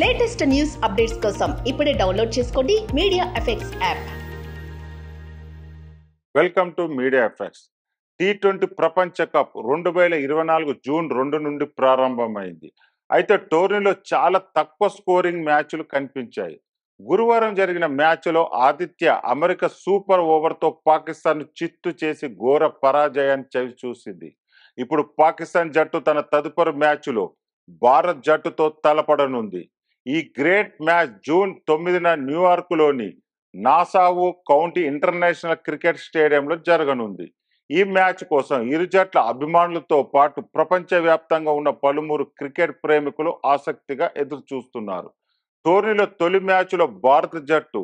latest news updates కోసం ఇప్పుడే download చేసుకోండి media effects app welcome to media effects T twenty ప్రపంచ cup రెండు వేల ఇరవై నాలుగు జూన్ రెండు నుండి ప్రారంభమైంది అయితే టోర్నీలో చాలా తక్కువ స్కోరింగ్ మ్యాచ్లు కనిపించాయి గురువారం జరిగిన మ్యాచ్లో ఆదిత్య అమెరికా సూపర్ ఓవర్తో పాకిస్తాన్ చిత్తు చేసి ఘోర పరాజయాన్ని చవి చూసింది ఇప్పుడు పాకిస్తాన్ జట్టు తన తదుపరి మ్యాచ్లో భారత్ జట్టుతో తలపడనుంది ఈ గ్రేట్ మ్యాచ్ జూన్ తొమ్మిదిన న్యూయార్క్లోని నాసావు కౌంటీ ఇంటర్నేషనల్ క్రికెట్ స్టేడియంలో జరగనుంది ఈ మ్యాచ్ కోసం ఇరు జట్ల అభిమానులతో పాటు ప్రపంచవ్యాప్తంగా ఉన్న పలుమూరు క్రికెట్ ప్రేమికులు ఆసక్తిగా ఎదురు చూస్తున్నారు టోర్నీలో తొలి మ్యాచ్లో భారత జట్టు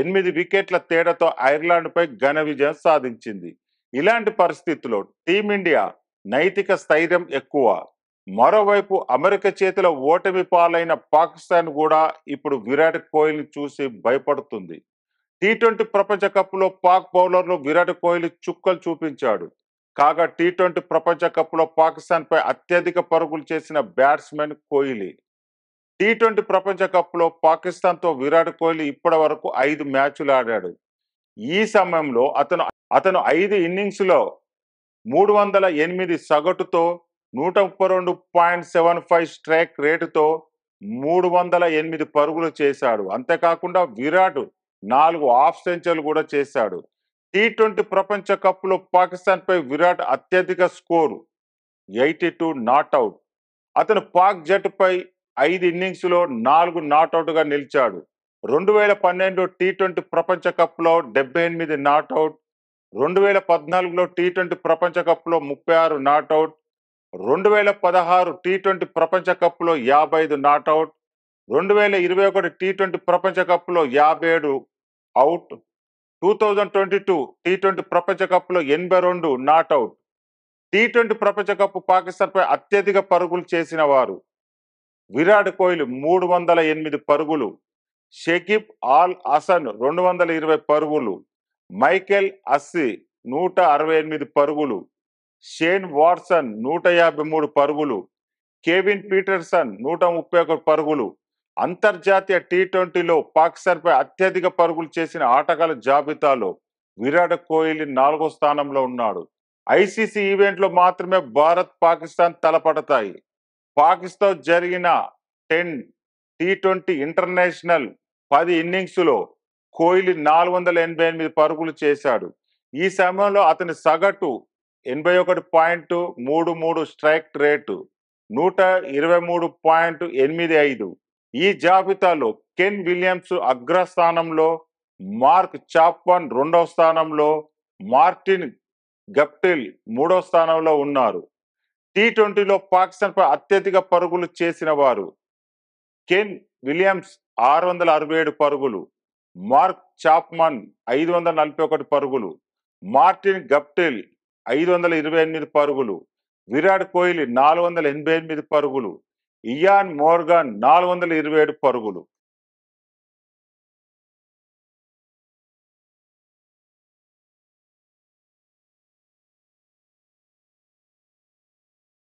ఎనిమిది వికెట్ల తేడాతో ఐర్లాండ్పై ఘన విజయం సాధించింది ఇలాంటి పరిస్థితుల్లో టీమిండియా నైతిక స్థైర్యం ఎక్కువ మరోవైపు అమెరికా చేతిలో ఓటమి పాలైన పాకిస్తాన్ కూడా ఇప్పుడు విరాట్ కోహ్లీని చూసి భయపడుతుంది టీ ట్వంటీ ప్రపంచ కప్లో పాక్ బౌలర్లు విరాట్ కోహ్లీ చుక్కలు చూపించాడు కాగా టీ ట్వంటీ ప్రపంచ కప్లో పాకిస్తాన్పై అత్యధిక పరుగులు చేసిన బ్యాట్స్మెన్ కోహ్లీ టీ ట్వంటీ ప్రపంచ కప్లో పాకిస్తాన్తో విరాట్ కోహ్లీ ఇప్పటి వరకు ఐదు మ్యాచ్లు ఆడాడు ఈ సమయంలో అతను అతను ఐదు ఇన్నింగ్స్లో మూడు వందల ఎనిమిది సగటుతో నూట ముప్పై రెండు పాయింట్ సెవెన్ ఫైవ్ స్ట్రైక్ రేటుతో మూడు వందల ఎనిమిది పరుగులు చేశాడు అంతేకాకుండా విరాట్ నాలుగు హాఫ్ సెంచరీలు కూడా చేశాడు టీ ట్వంటీ ప్రపంచ కప్లో పాకిస్తాన్పై విరాట్ అత్యధిక స్కోరు ఎయిటీ టూ నాట్అవుట్ అతను పాక్ జట్టుపై ఐదు ఇన్నింగ్స్లో నాలుగు నాట్అవుట్గా నిలిచాడు రెండు వేల పన్నెండు టీ ట్వంటీ ప్రపంచ కప్లో డెబ్బై ఎనిమిది నాట్అవుట్ రెండు వేల పద్నాలుగులో టీ ట్వంటీ ప్రపంచ కప్లో ముప్పై ఆరు నాట్అవుట్ రెండు వేల పదహారు టీ ట్వంటీ ప్రపంచ కప్లో యాభై ఐదు నాట్అవుట్ రెండు వేల ఇరవై ఒకటి టీ ట్వంటీ ప్రపంచ కప్లో యాభై ఏడు out two thousand twenty two T twenty ప్రపంచ కప్లో ఎనభై రెండు నాట్అవుట్ టీ ట్వంటీ ప్రపంచ కప్ పాకిస్తాన్పై అత్యధిక పరుగులు చేసిన వారు విరాట్ కోహ్లీ మూడు వందల ఎనిమిది పరుగులు షకీబ్ ఆల్ హసన్ రెండు వందల ఇరవై పరుగులు మైకేల్ అస్సి నూట అరవై ఎనిమిది పరుగులు షేన్ వాట్సన్ నూట యాభై మూడు పరుగులు కేవిన్ పీటర్సన్ నూట ముప్పై ఒకటి పరుగులు అంతర్జాతీయ టీ ట్వంటీలో పాకిస్తాన్పై అత్యధిక పరుగులు చేసిన ఆటగాళ్ళ జాబితాలో విరాట్ కోహ్లీ నాలుగో స్థానంలో ఉన్నాడు ఐసీసీ ఈవెంట్లో మాత్రమే భారత్ పాకిస్తాన్ తలపడతాయి పాకిస్తాన్ జరిగిన టెన్ టీ ట్వంటీ ఇంటర్నేషనల్ పది ఇన్నింగ్స్లో కోహ్లీ నాలుగు వందల ఎనభై ఎనిమిది పరుగులు చేశాడు ఈ సమయంలో అతని సగటు ఎనభై ఒకటి పాయింట్ మూడు మూడు స్ట్రైక్ రేటు నూట ఇరవై మూడు పాయింట్ ఎనిమిది ఐదు ఈ జాబితాలో కెన్ విలియమ్స్ అగ్రస్థానంలో మార్క్ చాప్వన్ రెండవ స్థానంలో మార్టిన్ గప్టిల్ మూడో స్థానంలో ఉన్నారు టీ ట్వంటీలో పాకిస్తాన్పై అత్యధిక పరుగులు చేసిన వారు కెన్ విలియమ్స్ ఆరు వందల అరవై ఏడు పరుగులు మార్క్ చాప్మన్ ఐదు వందల నలభై ఒకటి పరుగులు మార్టిన్ గప్టిల్ ఐదు వందల ఇరవై ఎనిమిది పరుగులు విరాట్ కోహ్లీ నాలుగు వందల ఎనభై ఎనిమిది పరుగులు ఇయాన్ మోర్గాన్ నాలుగు వందల ఇరవై ఏడు పరుగులు